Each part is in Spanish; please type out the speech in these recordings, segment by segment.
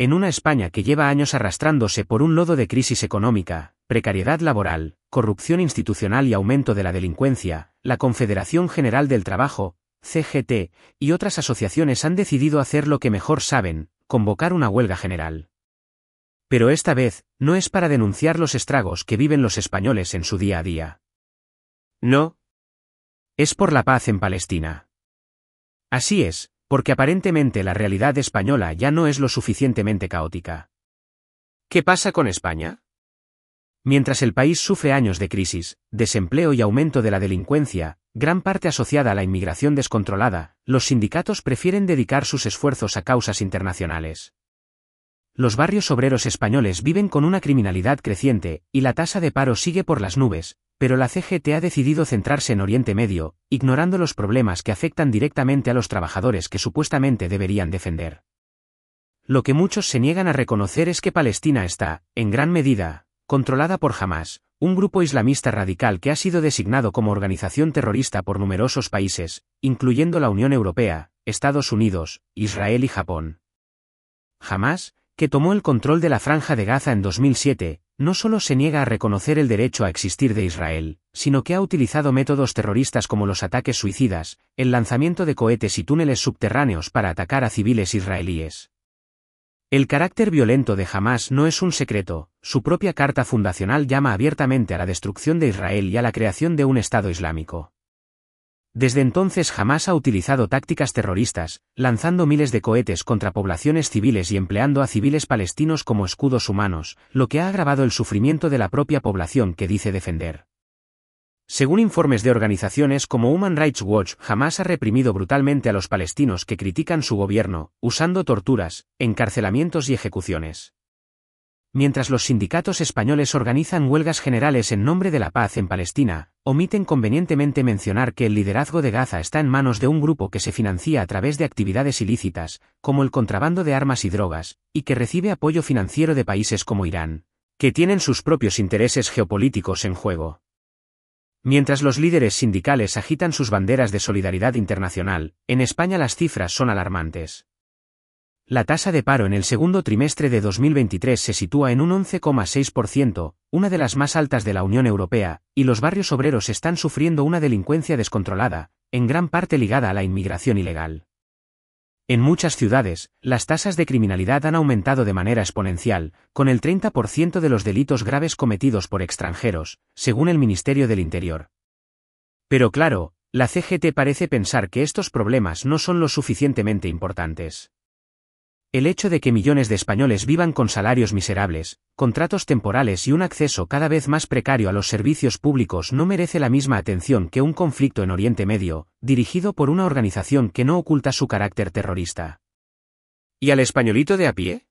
En una España que lleva años arrastrándose por un lodo de crisis económica, precariedad laboral, corrupción institucional y aumento de la delincuencia, la Confederación General del Trabajo, CGT, y otras asociaciones han decidido hacer lo que mejor saben, convocar una huelga general. Pero esta vez, no es para denunciar los estragos que viven los españoles en su día a día. No. Es por la paz en Palestina. Así es, porque aparentemente la realidad española ya no es lo suficientemente caótica. ¿Qué pasa con España? Mientras el país sufre años de crisis, desempleo y aumento de la delincuencia, gran parte asociada a la inmigración descontrolada, los sindicatos prefieren dedicar sus esfuerzos a causas internacionales. Los barrios obreros españoles viven con una criminalidad creciente, y la tasa de paro sigue por las nubes, pero la CGT ha decidido centrarse en Oriente Medio, ignorando los problemas que afectan directamente a los trabajadores que supuestamente deberían defender. Lo que muchos se niegan a reconocer es que Palestina está, en gran medida, controlada por Hamas, un grupo islamista radical que ha sido designado como organización terrorista por numerosos países, incluyendo la Unión Europea, Estados Unidos, Israel y Japón. Hamas, que tomó el control de la franja de Gaza en 2007, no solo se niega a reconocer el derecho a existir de Israel, sino que ha utilizado métodos terroristas como los ataques suicidas, el lanzamiento de cohetes y túneles subterráneos para atacar a civiles israelíes. El carácter violento de Hamas no es un secreto, su propia carta fundacional llama abiertamente a la destrucción de Israel y a la creación de un Estado Islámico. Desde entonces jamás ha utilizado tácticas terroristas, lanzando miles de cohetes contra poblaciones civiles y empleando a civiles palestinos como escudos humanos, lo que ha agravado el sufrimiento de la propia población que dice defender. Según informes de organizaciones como Human Rights Watch, jamás ha reprimido brutalmente a los palestinos que critican su gobierno, usando torturas, encarcelamientos y ejecuciones. Mientras los sindicatos españoles organizan huelgas generales en nombre de la paz en Palestina, omiten convenientemente mencionar que el liderazgo de Gaza está en manos de un grupo que se financia a través de actividades ilícitas, como el contrabando de armas y drogas, y que recibe apoyo financiero de países como Irán, que tienen sus propios intereses geopolíticos en juego. Mientras los líderes sindicales agitan sus banderas de solidaridad internacional, en España las cifras son alarmantes. La tasa de paro en el segundo trimestre de 2023 se sitúa en un 11,6%, una de las más altas de la Unión Europea, y los barrios obreros están sufriendo una delincuencia descontrolada, en gran parte ligada a la inmigración ilegal. En muchas ciudades, las tasas de criminalidad han aumentado de manera exponencial, con el 30% de los delitos graves cometidos por extranjeros, según el Ministerio del Interior. Pero claro, la CGT parece pensar que estos problemas no son lo suficientemente importantes. El hecho de que millones de españoles vivan con salarios miserables, contratos temporales y un acceso cada vez más precario a los servicios públicos no merece la misma atención que un conflicto en Oriente Medio, dirigido por una organización que no oculta su carácter terrorista. ¿Y al españolito de a pie?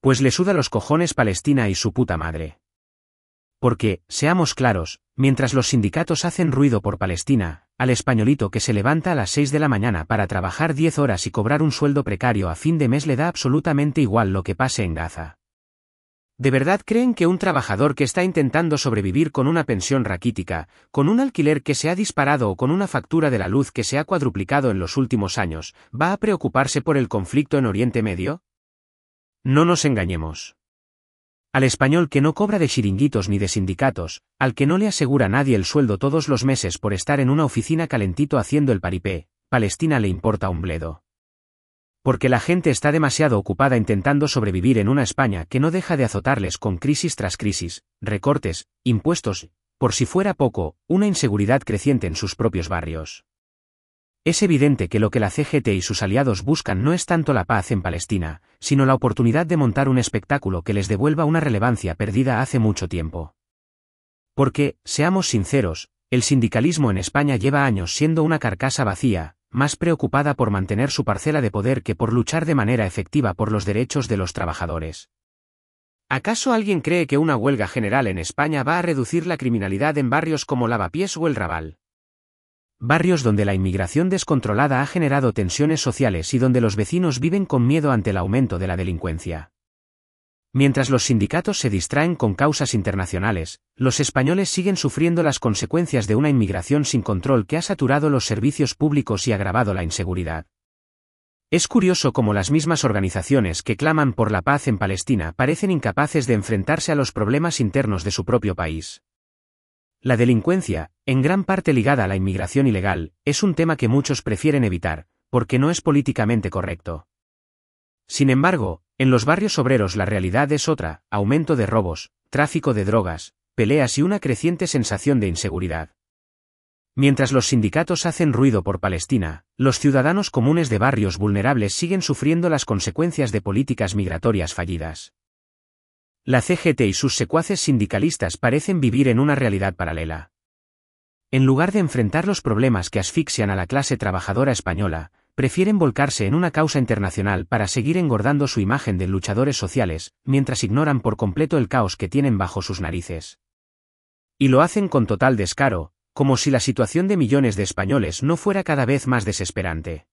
Pues le suda los cojones Palestina y su puta madre. Porque, seamos claros, Mientras los sindicatos hacen ruido por Palestina, al españolito que se levanta a las 6 de la mañana para trabajar 10 horas y cobrar un sueldo precario a fin de mes le da absolutamente igual lo que pase en Gaza. ¿De verdad creen que un trabajador que está intentando sobrevivir con una pensión raquítica, con un alquiler que se ha disparado o con una factura de la luz que se ha cuadruplicado en los últimos años, va a preocuparse por el conflicto en Oriente Medio? No nos engañemos al español que no cobra de chiringuitos ni de sindicatos, al que no le asegura nadie el sueldo todos los meses por estar en una oficina calentito haciendo el paripé, Palestina le importa un bledo. Porque la gente está demasiado ocupada intentando sobrevivir en una España que no deja de azotarles con crisis tras crisis, recortes, impuestos, por si fuera poco, una inseguridad creciente en sus propios barrios. Es evidente que lo que la CGT y sus aliados buscan no es tanto la paz en Palestina, sino la oportunidad de montar un espectáculo que les devuelva una relevancia perdida hace mucho tiempo. Porque, seamos sinceros, el sindicalismo en España lleva años siendo una carcasa vacía, más preocupada por mantener su parcela de poder que por luchar de manera efectiva por los derechos de los trabajadores. ¿Acaso alguien cree que una huelga general en España va a reducir la criminalidad en barrios como Lavapiés o el Raval? barrios donde la inmigración descontrolada ha generado tensiones sociales y donde los vecinos viven con miedo ante el aumento de la delincuencia. Mientras los sindicatos se distraen con causas internacionales, los españoles siguen sufriendo las consecuencias de una inmigración sin control que ha saturado los servicios públicos y agravado la inseguridad. Es curioso cómo las mismas organizaciones que claman por la paz en Palestina parecen incapaces de enfrentarse a los problemas internos de su propio país. La delincuencia, en gran parte ligada a la inmigración ilegal, es un tema que muchos prefieren evitar, porque no es políticamente correcto. Sin embargo, en los barrios obreros la realidad es otra, aumento de robos, tráfico de drogas, peleas y una creciente sensación de inseguridad. Mientras los sindicatos hacen ruido por Palestina, los ciudadanos comunes de barrios vulnerables siguen sufriendo las consecuencias de políticas migratorias fallidas. La CGT y sus secuaces sindicalistas parecen vivir en una realidad paralela. En lugar de enfrentar los problemas que asfixian a la clase trabajadora española, prefieren volcarse en una causa internacional para seguir engordando su imagen de luchadores sociales, mientras ignoran por completo el caos que tienen bajo sus narices. Y lo hacen con total descaro, como si la situación de millones de españoles no fuera cada vez más desesperante.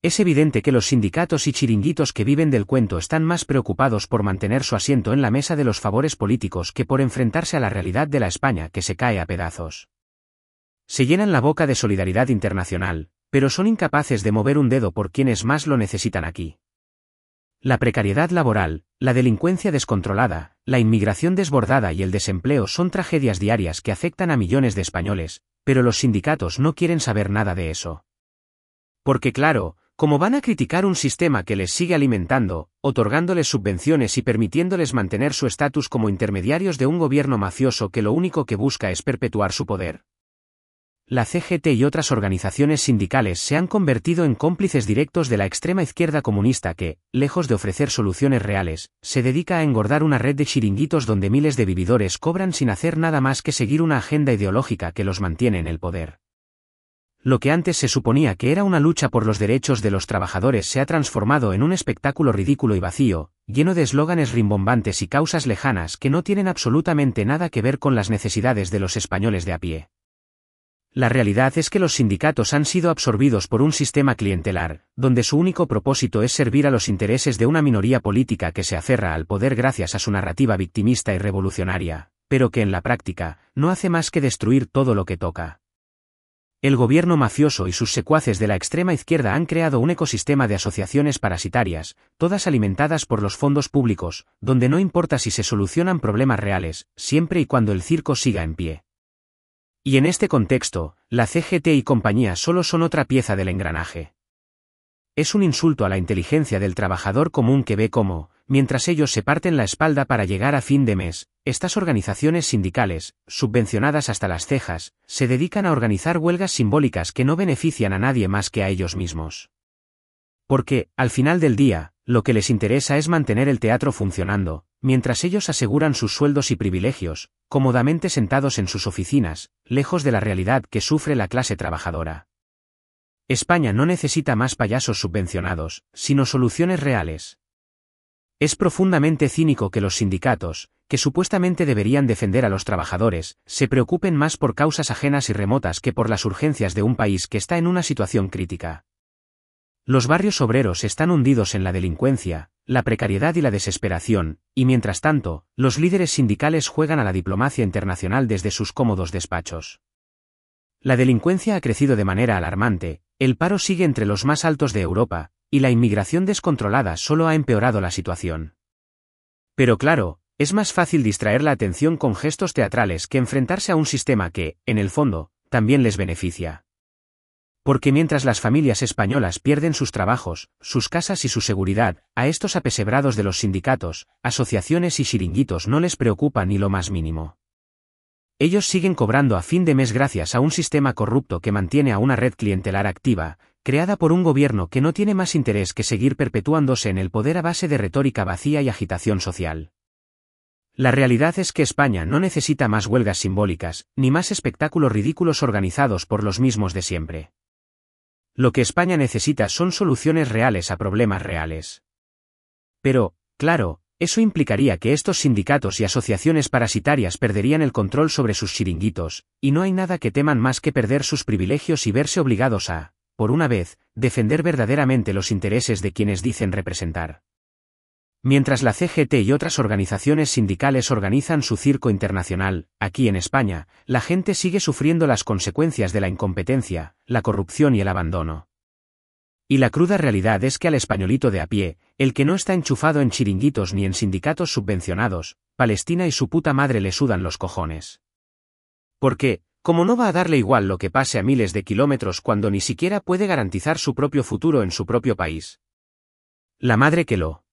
Es evidente que los sindicatos y chiringuitos que viven del cuento están más preocupados por mantener su asiento en la mesa de los favores políticos que por enfrentarse a la realidad de la España que se cae a pedazos. Se llenan la boca de solidaridad internacional, pero son incapaces de mover un dedo por quienes más lo necesitan aquí. La precariedad laboral, la delincuencia descontrolada, la inmigración desbordada y el desempleo son tragedias diarias que afectan a millones de españoles, pero los sindicatos no quieren saber nada de eso. Porque claro, como van a criticar un sistema que les sigue alimentando, otorgándoles subvenciones y permitiéndoles mantener su estatus como intermediarios de un gobierno mafioso que lo único que busca es perpetuar su poder? La CGT y otras organizaciones sindicales se han convertido en cómplices directos de la extrema izquierda comunista que, lejos de ofrecer soluciones reales, se dedica a engordar una red de chiringuitos donde miles de vividores cobran sin hacer nada más que seguir una agenda ideológica que los mantiene en el poder. Lo que antes se suponía que era una lucha por los derechos de los trabajadores se ha transformado en un espectáculo ridículo y vacío, lleno de eslóganes rimbombantes y causas lejanas que no tienen absolutamente nada que ver con las necesidades de los españoles de a pie. La realidad es que los sindicatos han sido absorbidos por un sistema clientelar, donde su único propósito es servir a los intereses de una minoría política que se aferra al poder gracias a su narrativa victimista y revolucionaria, pero que en la práctica, no hace más que destruir todo lo que toca. El gobierno mafioso y sus secuaces de la extrema izquierda han creado un ecosistema de asociaciones parasitarias, todas alimentadas por los fondos públicos, donde no importa si se solucionan problemas reales, siempre y cuando el circo siga en pie. Y en este contexto, la CGT y compañía solo son otra pieza del engranaje. Es un insulto a la inteligencia del trabajador común que ve cómo, mientras ellos se parten la espalda para llegar a fin de mes, estas organizaciones sindicales, subvencionadas hasta las cejas, se dedican a organizar huelgas simbólicas que no benefician a nadie más que a ellos mismos. Porque, al final del día, lo que les interesa es mantener el teatro funcionando, mientras ellos aseguran sus sueldos y privilegios, cómodamente sentados en sus oficinas, lejos de la realidad que sufre la clase trabajadora. España no necesita más payasos subvencionados, sino soluciones reales. Es profundamente cínico que los sindicatos, que supuestamente deberían defender a los trabajadores, se preocupen más por causas ajenas y remotas que por las urgencias de un país que está en una situación crítica. Los barrios obreros están hundidos en la delincuencia, la precariedad y la desesperación, y mientras tanto, los líderes sindicales juegan a la diplomacia internacional desde sus cómodos despachos. La delincuencia ha crecido de manera alarmante, el paro sigue entre los más altos de Europa, y la inmigración descontrolada solo ha empeorado la situación. Pero claro, es más fácil distraer la atención con gestos teatrales que enfrentarse a un sistema que, en el fondo, también les beneficia. Porque mientras las familias españolas pierden sus trabajos, sus casas y su seguridad, a estos apesebrados de los sindicatos, asociaciones y chiringuitos no les preocupa ni lo más mínimo. Ellos siguen cobrando a fin de mes gracias a un sistema corrupto que mantiene a una red clientelar activa, creada por un gobierno que no tiene más interés que seguir perpetuándose en el poder a base de retórica vacía y agitación social. La realidad es que España no necesita más huelgas simbólicas, ni más espectáculos ridículos organizados por los mismos de siempre. Lo que España necesita son soluciones reales a problemas reales. Pero, claro, eso implicaría que estos sindicatos y asociaciones parasitarias perderían el control sobre sus chiringuitos, y no hay nada que teman más que perder sus privilegios y verse obligados a por una vez, defender verdaderamente los intereses de quienes dicen representar. Mientras la CGT y otras organizaciones sindicales organizan su circo internacional, aquí en España, la gente sigue sufriendo las consecuencias de la incompetencia, la corrupción y el abandono. Y la cruda realidad es que al españolito de a pie, el que no está enchufado en chiringuitos ni en sindicatos subvencionados, Palestina y su puta madre le sudan los cojones. qué? Como no va a darle igual lo que pase a miles de kilómetros cuando ni siquiera puede garantizar su propio futuro en su propio país. La madre que lo